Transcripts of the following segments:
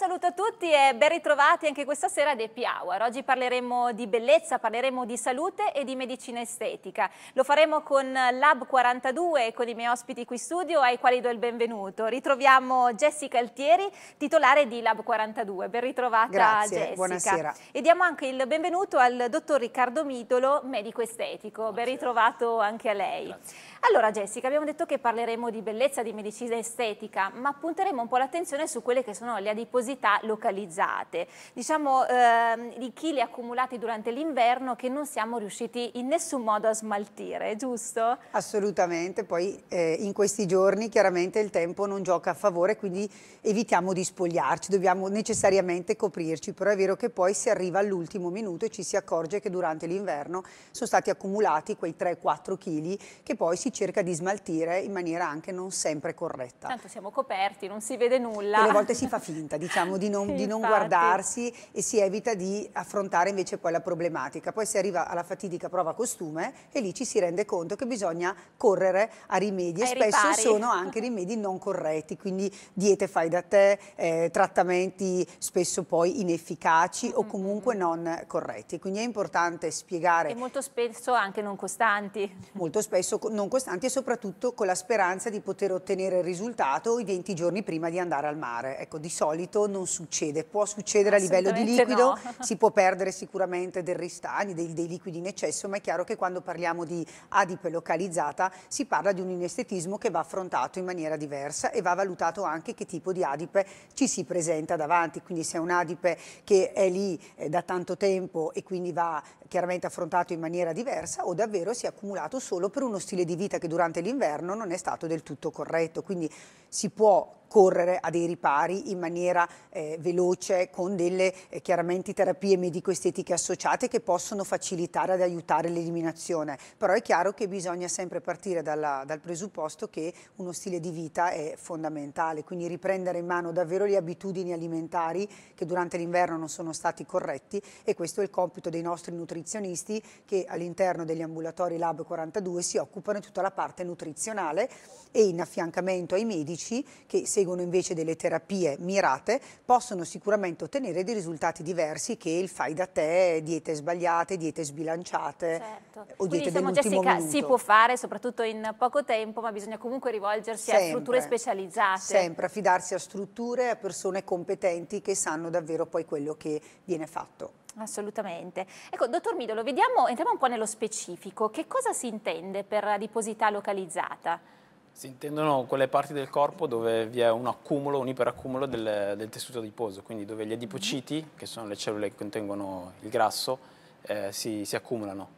saluto a tutti e ben ritrovati anche questa sera ad Happy Hour. Oggi parleremo di bellezza, parleremo di salute e di medicina estetica. Lo faremo con Lab 42 e con i miei ospiti qui in studio ai quali do il benvenuto. Ritroviamo Jessica Altieri, titolare di Lab 42. Ben ritrovata Grazie, Jessica. buonasera. E diamo anche il benvenuto al dottor Riccardo Mitolo, medico estetico. Buonasera. Ben ritrovato anche a lei. Grazie. Allora Jessica, abbiamo detto che parleremo di bellezza, di medicina estetica, ma punteremo un po' l'attenzione su quelle che sono le adiposizioni viscosità localizzate, diciamo ehm, di chili accumulati durante l'inverno che non siamo riusciti in nessun modo a smaltire, giusto? Assolutamente, poi eh, in questi giorni chiaramente il tempo non gioca a favore, quindi evitiamo di spogliarci, dobbiamo necessariamente coprirci, però è vero che poi si arriva all'ultimo minuto e ci si accorge che durante l'inverno sono stati accumulati quei 3-4 kg che poi si cerca di smaltire in maniera anche non sempre corretta. Tanto siamo coperti, non si vede nulla. Delle volte si fa finta, diciamo diciamo, di non, di non guardarsi e si evita di affrontare invece poi la problematica. Poi si arriva alla fatidica prova costume e lì ci si rende conto che bisogna correre a rimedi e spesso ripari. sono anche rimedi non corretti, quindi diete fai da te, eh, trattamenti spesso poi inefficaci mm -hmm. o comunque mm. non corretti. Quindi è importante spiegare. E molto spesso anche non costanti. Molto spesso non costanti e soprattutto con la speranza di poter ottenere il risultato i 20 giorni prima di andare al mare. Ecco, di solito non succede, può succedere a livello di liquido, no. si può perdere sicuramente del ristagno, dei, dei, liquidi in eccesso, ma è chiaro che quando parliamo di adipe localizzata si parla di un inestetismo che va affrontato in maniera diversa e va valutato anche che tipo di adipe ci si presenta davanti, quindi se è un'adipe che è lì eh, da tanto tempo e quindi va chiaramente affrontato in maniera diversa o davvero si è accumulato solo per uno stile di vita che durante l'inverno non è stato del tutto corretto, quindi si può correre a dei ripari in maniera eh, veloce con delle eh, chiaramente terapie medico-estetiche associate che possono facilitare ad aiutare l'eliminazione, però è chiaro che bisogna sempre partire dalla, dal presupposto che uno stile di vita è fondamentale, quindi riprendere in mano davvero le abitudini alimentari che durante l'inverno non sono stati corretti e questo è il compito dei nostri nutrizionisti che all'interno degli ambulatori Lab 42 si occupano di tutta la parte nutrizionale e in affiancamento ai medici che se seguono invece delle terapie mirate possono sicuramente ottenere dei risultati diversi che il fai da te, diete sbagliate, diete sbilanciate certo. o diete Quindi, diciamo, Jessica, minuto. si può fare soprattutto in poco tempo ma bisogna comunque rivolgersi sempre, a strutture specializzate. Sempre, affidarsi a strutture, a persone competenti che sanno davvero poi quello che viene fatto. Assolutamente. Ecco, dottor Midolo, vediamo, entriamo un po' nello specifico. Che cosa si intende per adiposità localizzata? Si intendono quelle parti del corpo dove vi è un accumulo, un iperaccumulo del, del tessuto adiposo, quindi dove gli adipociti, mm-hmm. che sono le cellule che contengono il grasso, eh, si, si, accumulano.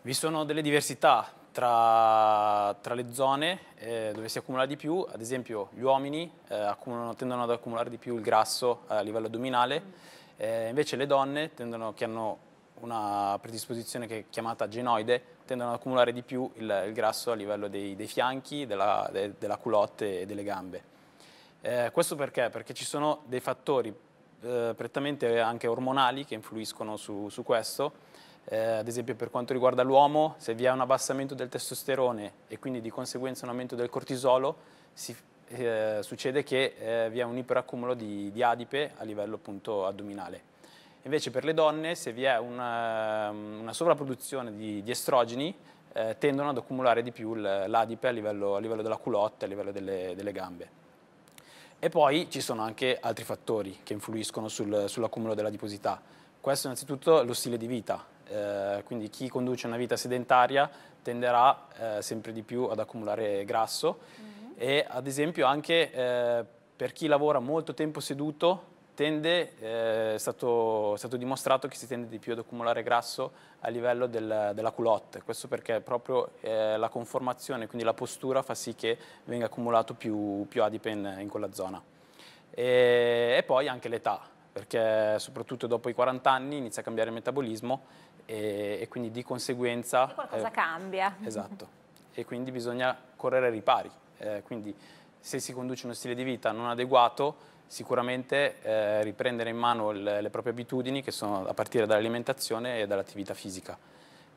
Vi sono delle diversità tra, tra le zone eh, dove si accumula di più, ad esempio gli uomini eh, tendono ad accumulare di più il grasso a livello addominale, mm. eh, invece le donne tendono, che hanno una predisposizione che chiamata genoide, tendono ad accumulare di più il, il grasso a livello dei, dei fianchi, della, de, della, culotte e delle gambe. Eh, questo perché? Perché ci sono dei fattori eh, prettamente anche ormonali che influiscono su, su questo, eh, ad esempio per quanto riguarda l'uomo, se vi è un abbassamento del testosterone e quindi di conseguenza un aumento del cortisolo, si, eh, succede che eh, vi è un iperaccumulo di, di adipe a livello appunto addominale. Invece per le donne, se vi è una, ehm, una sovrapproduzione di, di estrogeni, eh, tendono ad accumulare di più l'adipe a, a livello, della culotte, a livello delle, delle, gambe. E poi ci sono anche altri fattori che influiscono sul, sull'accumulo dell'adiposità. Questo innanzitutto è lo stile di vita, eh, quindi chi conduce una vita sedentaria tenderà eh, sempre di più ad accumulare grasso mm -hmm. e ad esempio anche eh, per chi lavora molto tempo seduto tende, eh, è, stato, è, stato, dimostrato che si tende di più ad accumulare grasso a livello del, della culotte, questo perché proprio eh, la conformazione, quindi la postura, fa sì che venga accumulato più, più adipe in, quella zona. E, e poi anche l'età, perché soprattutto dopo i 40 anni inizia a cambiare il metabolismo e, e quindi di conseguenza... E qualcosa eh, cambia. Esatto, e quindi bisogna correre ai ripari. Eh, quindi, se si conduce uno stile di vita non adeguato, sicuramente eh, riprendere in mano le, le, proprie abitudini che sono a partire dall'alimentazione e dall'attività fisica.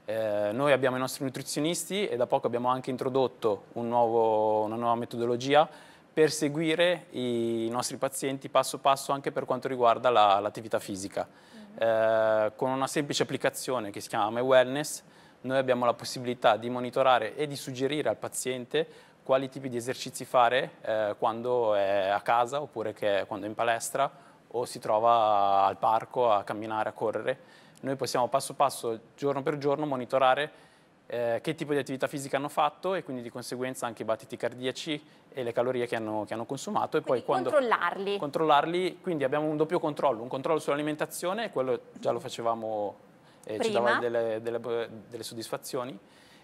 Eh, noi abbiamo i nostri nutrizionisti e da poco abbiamo anche introdotto un nuovo, una nuova metodologia per seguire i nostri pazienti passo passo anche per quanto riguarda l'attività la, fisica. Mm-hmm. Eh, con una semplice applicazione che si chiama My Wellness noi abbiamo la possibilità di monitorare e di suggerire al paziente quali tipi di esercizi fare eh, quando è a casa oppure che, quando è in palestra o si trova al parco a camminare, a correre. Noi possiamo passo passo, giorno per giorno, monitorare eh, che tipo di attività fisica hanno fatto e quindi di conseguenza anche i battiti cardiaci e le calorie che hanno, che hanno consumato. E poi quando controllarli. controllarli. Quindi abbiamo un doppio controllo, un controllo sull'alimentazione, quello già lo facevamo e eh, ci dava delle, delle, delle soddisfazioni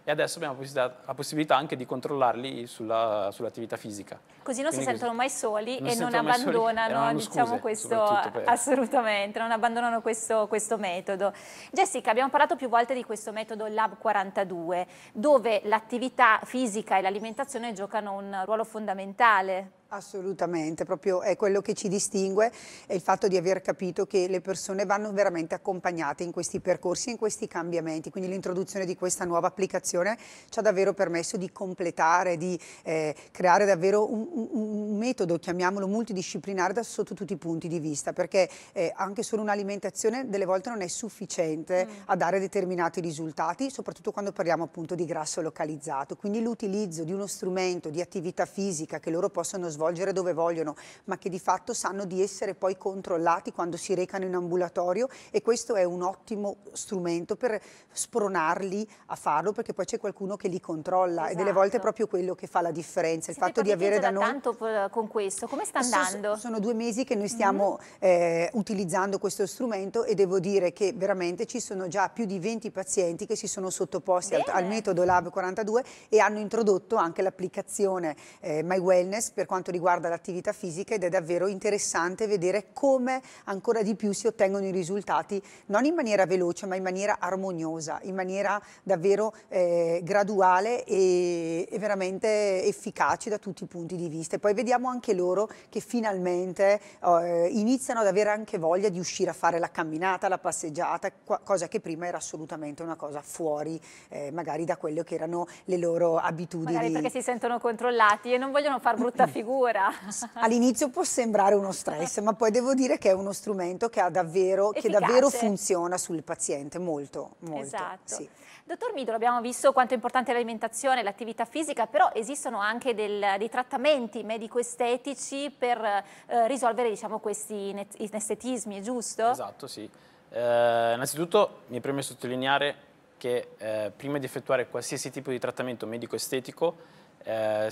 e adesso abbiamo la possibilità, anche di controllarli sull'attività fisica. Così non Quindi si sentono mai soli non e non abbandonano, mai diciamo, scuse, diciamo questo, assolutamente, non abbandonano questo, questo metodo. Jessica, abbiamo parlato più volte di questo metodo Lab 42, dove l'attività fisica e l'alimentazione giocano un ruolo fondamentale. Assolutamente, proprio è quello che ci distingue, è il fatto di aver capito che le persone vanno veramente accompagnate in questi percorsi, in questi cambiamenti, quindi l'introduzione di questa nuova applicazione ci ha davvero permesso di completare, di eh, creare davvero un, un, un, metodo, chiamiamolo multidisciplinare, da sotto tutti i punti di vista, perché eh, anche solo un'alimentazione delle volte non è sufficiente mm. a dare determinati risultati, soprattutto quando parliamo appunto di grasso localizzato, quindi l'utilizzo di uno strumento di attività fisica che loro possono svolgere svolgere dove vogliono, ma che di fatto sanno di essere poi controllati quando si recano in ambulatorio e questo è un ottimo strumento per spronarli a farlo perché poi c'è qualcuno che li controlla esatto. e delle volte è esatto. proprio quello che fa la differenza, il fatto di avere da noi... tanto con questo, come sta andando? So, sono due mesi che noi mhm. stiamo mm -hmm. eh, utilizzando questo strumento e devo dire che veramente ci sono già più di 20 pazienti che si sono sottoposti al, al, metodo Lab 42 e hanno introdotto anche l'applicazione eh, My Wellness per quanto quanto riguarda l'attività fisica ed è davvero interessante vedere come ancora di più si ottengono i risultati non in maniera veloce ma in maniera armoniosa, in maniera davvero eh, graduale e, e, veramente efficace da tutti i punti di vista. E poi vediamo anche loro che finalmente oh, eh, iniziano ad avere anche voglia di uscire a fare la camminata, la passeggiata, cosa che prima era assolutamente una cosa fuori eh, magari da quello che erano le loro abitudini. Magari perché si sentono controllati e non vogliono far brutta figura sicura. All'inizio può sembrare uno stress, ma poi devo dire che è uno strumento che, davvero, che davvero, funziona sul paziente, molto, molto. Esatto. Sì. Dottor Midro, abbiamo visto quanto è importante l'alimentazione, l'attività fisica, però esistono anche del, dei trattamenti medico-estetici per eh, risolvere diciamo, questi inestetismi, è giusto? Esatto, sì. Eh, innanzitutto mi preme sottolineare che eh, prima di effettuare qualsiasi tipo di trattamento medico-estetico eh,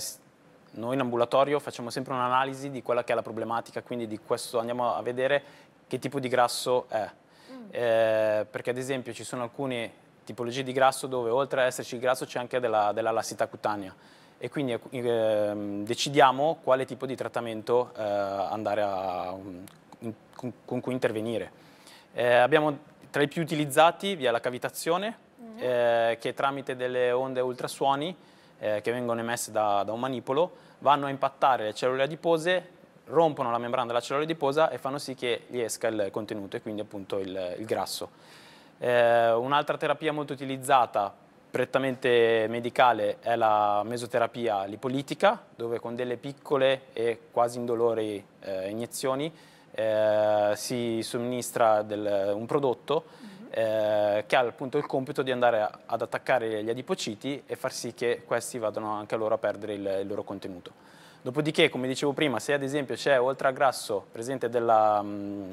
noi in ambulatorio facciamo sempre un'analisi di quella che è la problematica, quindi di questo andiamo a vedere che tipo di grasso è. Mm. Eh, perché ad esempio ci sono alcune tipologie di grasso dove oltre ad esserci il grasso c'è anche della, della, lassità cutanea e quindi eh, ehm, decidiamo quale tipo di trattamento eh, andare a, um, in, con, con, cui intervenire. Eh, abbiamo tra i più utilizzati vi è la cavitazione mm. Eh, che tramite delle onde ultrasuoni eh, che vengono emesse da, da un manipolo vanno a impattare le cellule adipose, rompono la membrana della cellula adiposa e fanno sì che gli esca il contenuto e quindi appunto il, il grasso. Eh, un'altra terapia molto utilizzata, prettamente medicale, è la mesoterapia lipolitica, dove con delle piccole e quasi indolori eh, iniezioni eh, si somministra del, un prodotto eh, che ha appunto il compito di andare a, ad attaccare gli adipociti e far sì che questi vadano anche loro a perdere il, il loro contenuto. Dopodiché, come dicevo prima, se ad esempio c'è oltre al grasso presente della, mh, mm,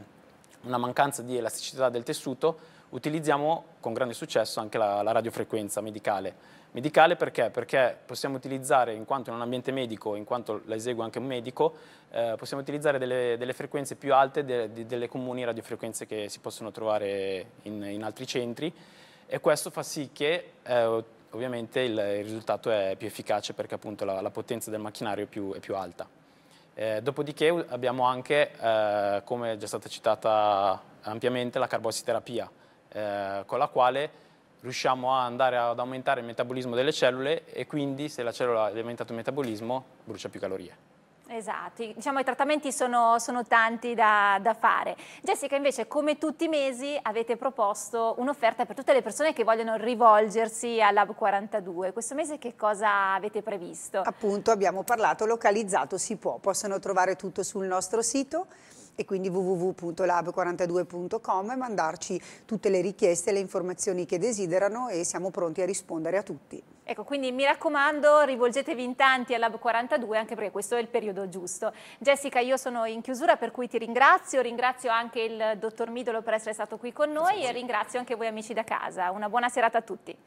una mancanza di elasticità del tessuto, utilizziamo con grande successo anche la, la radiofrequenza medicale Medicale perché? Perché possiamo utilizzare, in quanto in un ambiente medico, in quanto la esegue anche un medico, eh, possiamo utilizzare delle, delle, frequenze più alte de, de, delle comuni radiofrequenze che si possono trovare in, in, altri centri e questo fa sì che eh, ovviamente il, il, risultato è più efficace perché appunto la, la potenza del macchinario è più, è più alta. Eh, dopodiché abbiamo anche, eh, come è già stata citata ampiamente, la carbossiterapia, eh, con la quale riusciamo a andare ad aumentare il metabolismo delle cellule e quindi se la cellula ha aumentato il metabolismo brucia più calorie. Esatto, diciamo i trattamenti sono, sono tanti da, da, fare. Jessica invece come tutti i mesi avete proposto un'offerta per tutte le persone che vogliono rivolgersi all'Hub 42. Questo mese che cosa avete previsto? Appunto abbiamo parlato localizzato si può, possono trovare tutto sul nostro sito e quindi www.lab42.com e mandarci tutte le richieste e le informazioni che desiderano e siamo pronti a rispondere a tutti. Ecco, quindi mi raccomando, rivolgetevi in tanti al Lab 42, anche perché questo è il periodo giusto. Jessica, io sono in chiusura, per cui ti ringrazio, ringrazio anche il dottor Midolo per essere stato qui con noi sì, sì. e esatto. ringrazio anche voi amici da casa. Una buona serata a tutti.